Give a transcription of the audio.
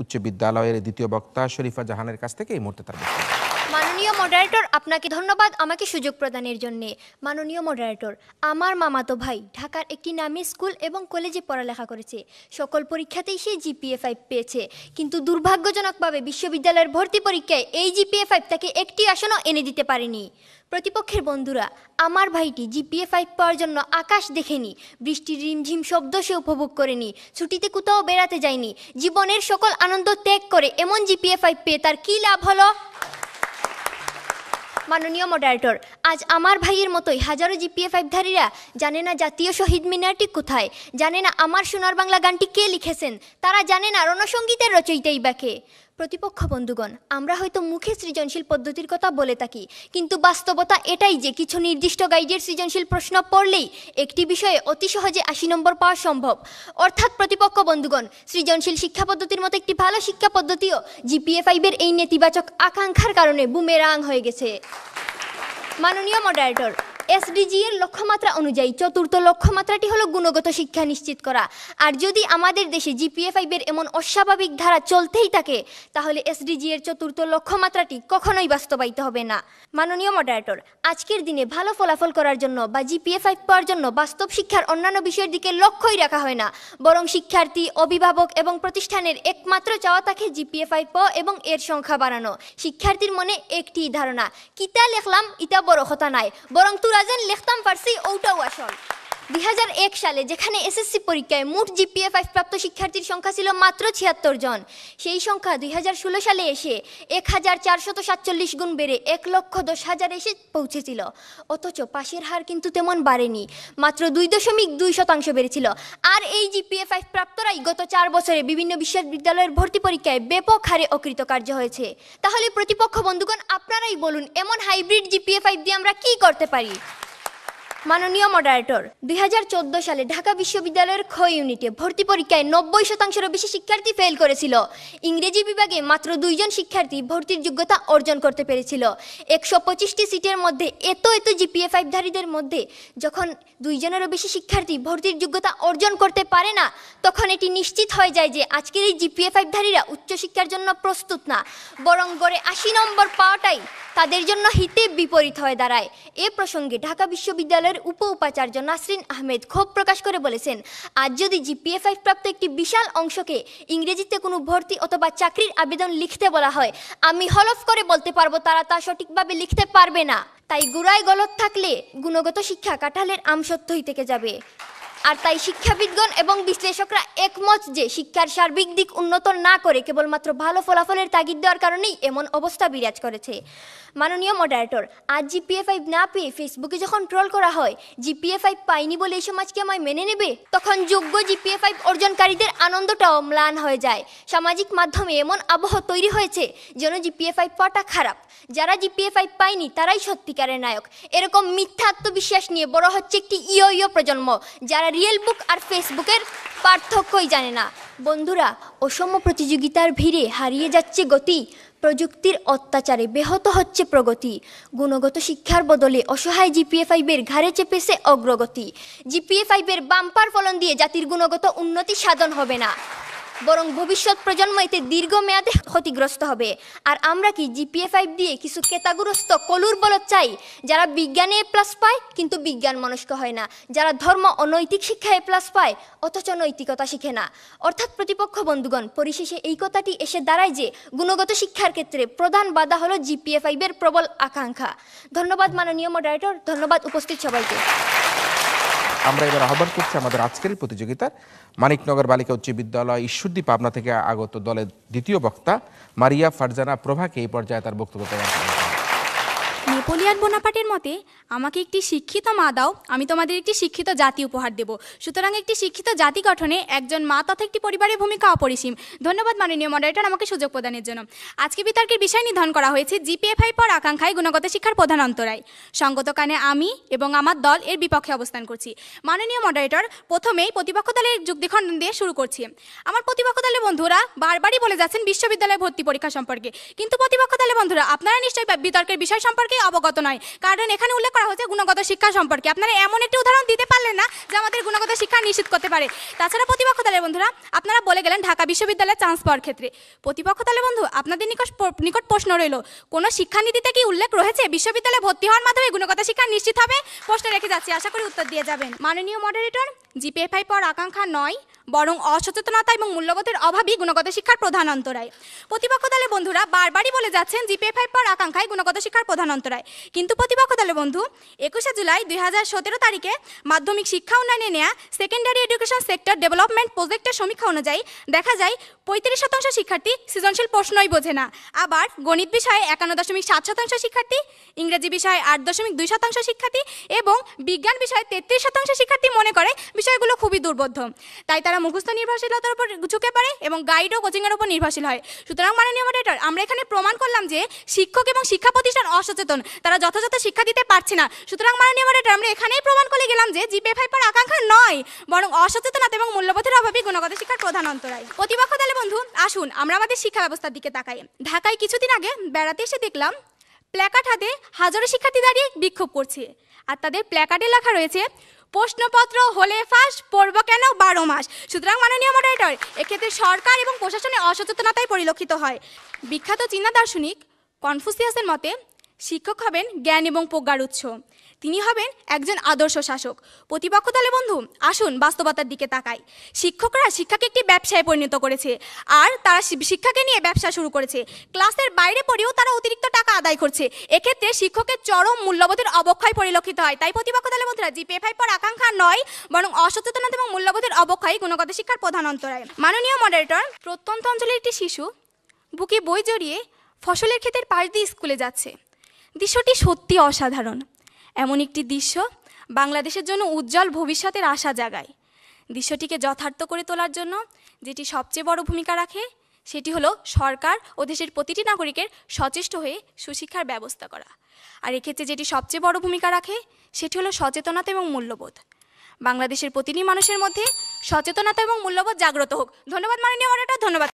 উচ্চ বিদ্যালয়ের দ্বিতীয় বক্তা শরীফা জাহানের কাছ থেকে এই মুহূর্তে তার মডারেটর আপনাকে ধন্যবাদ আমাকে সুযোগ প্রদানের জন্য মাননীয় মডারেটর আমার মামাতো ভাই ঢাকার একটি নামী স্কুল এবং কলেজে পড়ালেখা করেছে সকল পরীক্ষাতেই সে জিপিএ ফাইভ পেয়েছে কিন্তু দুর্ভাগ্যজনকভাবে বিশ্ববিদ্যালয়ের ভর্তি পরীক্ষায় এই জিপিএ ফাইভ তাকে একটি আসনও এনে দিতে পারেনি প্রতিপক্ষের বন্ধুরা আমার ভাইটি জিপিএ ফাইভ পাওয়ার জন্য আকাশ দেখেনি বৃষ্টির রিমঝিম শব্দ সে উপভোগ করেনি ছুটিতে কোথাও বেড়াতে যায়নি জীবনের সকল আনন্দ ত্যাগ করে এমন জিপিএ ফাইভ পেয়ে তার কী লাভ হলো মাননীয় মডারেটর আজ আমার ভাইয়ের মতোই হাজারো জিপিএ ফাইভধারীরা জানে না জাতীয় শহীদ মিনারটি কোথায় জানে না আমার সোনার বাংলা গানটি কে লিখেছেন তারা জানে না রণসঙ্গীতের রচয়িতাই বাকে প্রতিপক্ষ বন্ধুগণ আমরা হয়তো মুখে সৃজনশীল পদ্ধতির কথা বলে থাকি কিন্তু বাস্তবতা এটাই যে কিছু নির্দিষ্ট গাইডের সৃজনশীল প্রশ্ন পড়লেই একটি বিষয়ে অতি সহজে আশি নম্বর পাওয়া সম্ভব অর্থাৎ প্রতিপক্ষ বন্ধুগণ সৃজনশীল শিক্ষা পদ্ধতির মতো একটি ভালো শিক্ষা পদ্ধতিও জিপিএ ফাইভের এই নেতিবাচক আকাঙ্ক্ষার কারণে বুমেরাং হয়ে গেছে মাননীয় মডারেটর এসডিজি এর লক্ষ্যমাত্রা অনুযায়ী চতুর্থ লক্ষ্যমাত্রাটি হলো গুণগত শিক্ষা নিশ্চিত করা আর যদি আমাদের দেশে জিপিএ ফাইভের এমন অস্বাভাবিক ধারা চলতেই থাকে তাহলে এসডিজি এর চতুর্থ লক্ষ্যমাত্রাটি কখনোই বাস্তবায়িত হবে না মাননীয় মডারেটর আজকের দিনে ভালো ফলাফল করার জন্য বা জিপিএ ফাইভ পাওয়ার জন্য বাস্তব শিক্ষার অন্যান্য বিষয়ের দিকে লক্ষ্যই রাখা হয় না বরং শিক্ষার্থী অভিভাবক এবং প্রতিষ্ঠানের একমাত্র চাওয়া থাকে জিপিএ ফাইভ পাওয়া এবং এর সংখ্যা বাড়ানো শিক্ষার্থীর মনে একটি ধারণা কিতা লেখলাম ইতা বড় হতা নাই বরং তুরা وزن لختم فرسی اوټه وشول দুই সালে যেখানে এসএসসি পরীক্ষায় মোট জিপিএ ফাইভ প্রাপ্ত শিক্ষার্থীর সংখ্যা ছিল মাত্র ছিয়াত্তর জন সেই সংখ্যা দুই সালে এসে এক হাজার চারশত সাতচল্লিশ গুণ বেড়ে এক লক্ষ দশ হাজার এসে পৌঁছেছিল অথচ পাশের হার কিন্তু তেমন বাড়েনি মাত্র দুই দশমিক দুই শতাংশ বেড়েছিল আর এই জিপিএ ফাইভ প্রাপ্তরাই গত চার বছরে বিভিন্ন বিশ্ববিদ্যালয়ের ভর্তি পরীক্ষায় ব্যাপক হারে অকৃতকার্য হয়েছে তাহলে প্রতিপক্ষ বন্ধুগণ আপনারাই বলুন এমন হাইব্রিড জিপিএ ফাইভ দিয়ে আমরা কি করতে পারি মাননীয় মডারেটর দুই সালে ঢাকা বিশ্ববিদ্যালয়ের খ ইউনিটে ভর্তি পরীক্ষায় নব্বই শতাংশেরও বেশি শিক্ষার্থী ফেল করেছিল ইংরেজি বিভাগে মাত্র দুইজন শিক্ষার্থী ভর্তির যোগ্যতা অর্জন করতে পেরেছিল একশো পঁচিশটি সিটের মধ্যে এত এত জিপিএ ফাইভধারীদের মধ্যে যখন দুইজনেরও বেশি শিক্ষার্থী ভর্তির যোগ্যতা অর্জন করতে পারে না তখন এটি নিশ্চিত হয়ে যায় যে আজকের এই জিপিএ ফাইভধারীরা উচ্চশিক্ষার জন্য প্রস্তুত না বরং গড়ে আশি নম্বর পাওয়াটাই তাদের জন্য হিতে বিপরীত হয়ে দাঁড়ায় এ প্রসঙ্গে ঢাকা বিশ্ববিদ্যালয়ের বিভাগের উপ উপাচার্য নাসরিন আহমেদ ক্ষোভ প্রকাশ করে বলেছেন আজ যদি জিপিএফআই প্রাপ্ত একটি বিশাল অংশকে ইংরেজিতে কোনো ভর্তি অথবা চাকরির আবেদন লিখতে বলা হয় আমি হলফ করে বলতে পারবো তারা তা সঠিকভাবে লিখতে পারবে না তাই গুড়ায় গলত থাকলে গুণগত শিক্ষা কাঠালের আমসত্যই থেকে যাবে আর তাই শিক্ষাবিদগণ এবং বিশ্লেষকরা একমত যে শিক্ষার সার্বিক দিক উন্নত না করে কেবলমাত্র ভালো ফলাফলের তাগিদ দেওয়ার কারণেই এমন অবস্থা বিরাজ করেছে মাননীয় মডারেটর আজ জিপিএফআই না পেয়ে ফেসবুকে যখন ট্রোল করা হয় জিপিএফআই পাইনি বলে এই সমাজকে আমায় মেনে নেবে তখন যোগ্য জিপিএফআই অর্জনকারীদের আনন্দটাও ম্লান হয়ে যায় সামাজিক মাধ্যমে এমন আবহ তৈরি হয়েছে যেন জিপিএফআই ফাইভ খারাপ যারা জিপিএফআই পায়নি তারাই সত্যিকারের নায়ক এরকম মিথ্যা আত্মবিশ্বাস নিয়ে বড় হচ্ছে একটি ইয় ইয় প্রজন্ম যারা রিয়েল বুক আর ফেসবুকের পার্থক্যই জানে না বন্ধুরা অসম প্রতিযোগিতার ভিড়ে হারিয়ে যাচ্ছে গতি প্রযুক্তির অত্যাচারে ব্যাহত হচ্ছে প্রগতি গুণগত শিক্ষার বদলে অসহায় জিপিএ ফাইভের ঘাড়ে চেপেছে অগ্রগতি জিপিএ ফাইভের বাম্পার ফলন দিয়ে জাতির গুণগত উন্নতি সাধন হবে না বরং ভবিষ্যৎ প্রজন্ম এতে দীর্ঘমেয়াদে ক্ষতিগ্রস্ত হবে আর আমরা কি জিপিএ ফাইভ দিয়ে কিছু কেতাগ্রস্ত কলুর বলত চাই যারা বিজ্ঞানে এ প্লাস পায় কিন্তু বিজ্ঞান মনস্ক হয় না যারা ধর্ম অনৈতিক শিক্ষায় এ প্লাস পায় অথচ নৈতিকতা শিখে না অর্থাৎ প্রতিপক্ষ বন্ধুগণ পরিশেষে এই কথাটি এসে দাঁড়ায় যে গুণগত শিক্ষার ক্ষেত্রে প্রধান বাধা হলো জিপিএ ফাইভের প্রবল আকাঙ্ক্ষা ধন্যবাদ মাননীয় মডারেটর ধন্যবাদ উপস্থিত সবাইকে আমরা এবার আহ্বান করছি আমাদের আজকের প্রতিযোগিতার মানিকনগর বালিকা উচ্চ বিদ্যালয় ঈশ্বরদী পাবনা থেকে আগত দলের দ্বিতীয় বক্তা মারিয়া ফারজানা প্রভাকে এই পর্যায়ে তার বক্তব্য প্রদান নেপোলিয়ান বোনাপাটের মতে আমাকে একটি শিক্ষিত মা দাও আমি তোমাদের একটি শিক্ষিত জাতি উপহার দেব সুতরাং একটি শিক্ষিত জাতি গঠনে একজন মা তথা একটি পরিবারের ভূমিকা অপরিসীম ধন্যবাদ মাননীয় মডারেটর আমাকে সুযোগ প্রদানের জন্য আজকে বিতর্কের বিষয় নিধন করা হয়েছে জিপিএফআই পর আকাঙ্ক্ষায় গুণগত শিক্ষার প্রধান অন্তরায় সঙ্গত কানে আমি এবং আমার দল এর বিপক্ষে অবস্থান করছি মাননীয় মডারেটর প্রথমেই প্রতিপক্ষ দলের যুক্তিখণ্ডন দিয়ে শুরু করছি আমার প্রতিপক্ষ দলের বন্ধুরা বারবারই বলে যাচ্ছেন বিশ্ববিদ্যালয়ে ভর্তি পরীক্ষা সম্পর্কে কিন্তু প্রতিপক্ষ দলের বন্ধুরা আপনারা নিশ্চয়ই বিতর্কের বিষয় সম্পর্কে অব অবগত নয় কারণ এখানে উল্লেখ করা হয়েছে গুণগত শিক্ষা সম্পর্কে আপনারা এমন একটি উদাহরণ দিতে পারলেন না যা আমাদের গুণগত শিক্ষা নিশ্চিত করতে পারে তাছাড়া প্রতিপক্ষ দলের বন্ধুরা আপনারা বলে গেলেন ঢাকা বিশ্ববিদ্যালয়ের চান্স পাওয়ার ক্ষেত্রে প্রতিপক্ষ দলের বন্ধু আপনাদের নিকট নিকট প্রশ্ন রইল কোনো শিক্ষানীতিতে কি উল্লেখ রয়েছে বিশ্ববিদ্যালয়ে ভর্তি হওয়ার মাধ্যমে গুণগত শিক্ষা নিশ্চিত হবে প্রশ্ন রেখে যাচ্ছি আশা করি উত্তর দিয়ে যাবেন মাননীয় মডারেটর জিপিএফআই পর আকাঙ্ক্ষা নয় বরং অসচেতনতা এবং মূল্যবোধের অভাবই গুণগত শিক্ষার প্রধান অন্তরায় প্রতিপক্ষ দলের বন্ধুরা বারবারই বলে যাচ্ছেন জিপিএ ফাইভ পর আকাঙ্ক্ষায় গুণগত শিক্ষার প্রধান অন্তরায় কিন্তু প্রতিপক্ষ দলের বন্ধু একুশে জুলাই দুই তারিখে মাধ্যমিক শিক্ষা উন্নয়নে নেওয়া সেকেন্ডারি এডুকেশন সেক্টর ডেভেলপমেন্ট প্রজেক্টের সমীক্ষা অনুযায়ী দেখা যায় পঁয়ত্রিশ শতাংশ শিক্ষার্থী সৃজনশীল প্রশ্নই বোঝে না আবার গণিত বিষয়ে একান্ন দশমিক সাত শতাংশ শিক্ষার্থী ইংরেজি বিষয়ে আট দশমিক দুই শতাংশ শিক্ষার্থী এবং বিজ্ঞান বিষয়ে তেত্রিশ শতাংশ শিক্ষার্থী মনে করে বিষয়গুলো খুবই দুর্বোধ্য তাই তারা তারা মুখস্থ নির্ভরশীলতার উপর ঝুঁকে পারে এবং গাইড ও কোচিংয়ের উপর নির্ভরশীল হয় সুতরাং মাননীয় মডারেটর আমরা এখানে প্রমাণ করলাম যে শিক্ষক এবং শিক্ষা প্রতিষ্ঠান অসচেতন তারা যথাযথ শিক্ষা দিতে পারছে না সুতরাং মাননীয় মডারেটর আমরা এখানেই প্রমাণ করে গেলাম যে জিপে ফাইপার আকাঙ্ক্ষা নয় বরং অসচেতনতা এবং মূল্যবোধের অভাবই গুণগত শিক্ষার প্রধান অন্তরায় প্রতিপক্ষ তাহলে বন্ধু আসুন আমরা আমাদের শিক্ষা ব্যবস্থার দিকে তাকাই ঢাকায় কিছুদিন আগে বেড়াতে এসে দেখলাম প্ল্যাকার্ড হাতে হাজারো শিক্ষার্থী দাঁড়িয়ে বিক্ষোভ করছে আর তাদের প্ল্যাকার্ডে লেখা রয়েছে প্রশ্নপত্র হলে ফাঁস পড়ব কেন বারো মাস সুতরাং মাননীয় মডারেটর এক্ষেত্রে সরকার এবং প্রশাসনের অসচেতনতায় পরিলক্ষিত হয় বিখ্যাত চীনা দার্শনিক কনফুসিয়াসের মতে শিক্ষক হবেন জ্ঞান এবং প্রজ্ঞার উৎস তিনি হবেন একজন আদর্শ শাসক প্রতিপক্ষ দলে বন্ধু আসুন বাস্তবতার দিকে তাকাই শিক্ষকরা শিক্ষাকে একটি ব্যবসায় পরিণত করেছে আর তারা শিক্ষাকে নিয়ে ব্যবসা শুরু করেছে ক্লাসের বাইরে পড়েও তারা অতিরিক্ত টাকা আদায় করছে এক্ষেত্রে শিক্ষকের চরম মূল্যবোধের অবক্ষয় পরিলক্ষিত হয় তাই প্রতিপক্ষ দলে বন্ধুরা জিপে পেফাই পর আকাঙ্ক্ষা নয় বরং অসচেতনতা এবং মূল্যবোধের অবক্ষয় গুণগত শিক্ষার প্রধান অন্তরায় মাননীয় মডারেটর প্রত্যন্ত অঞ্চলের একটি শিশু বুকে বই জড়িয়ে ফসলের ক্ষেতের পাশ দিয়ে স্কুলে যাচ্ছে দৃশ্যটি সত্যি অসাধারণ এমন একটি দৃশ্য বাংলাদেশের জন্য উজ্জ্বল ভবিষ্যতের আশা জাগায় দৃশ্যটিকে যথার্থ করে তোলার জন্য যেটি সবচেয়ে বড় ভূমিকা রাখে সেটি হলো সরকার ও দেশের প্রতিটি নাগরিকের সচেষ্ট হয়ে সুশিক্ষার ব্যবস্থা করা আর এক্ষেত্রে যেটি সবচেয়ে বড় ভূমিকা রাখে সেটি হলো সচেতনতা এবং মূল্যবোধ বাংলাদেশের প্রতিটি মানুষের মধ্যে সচেতনতা এবং মূল্যবোধ জাগ্রত হোক ধন্যবাদ মাননীয় অর্ডারটা ধন্যবাদ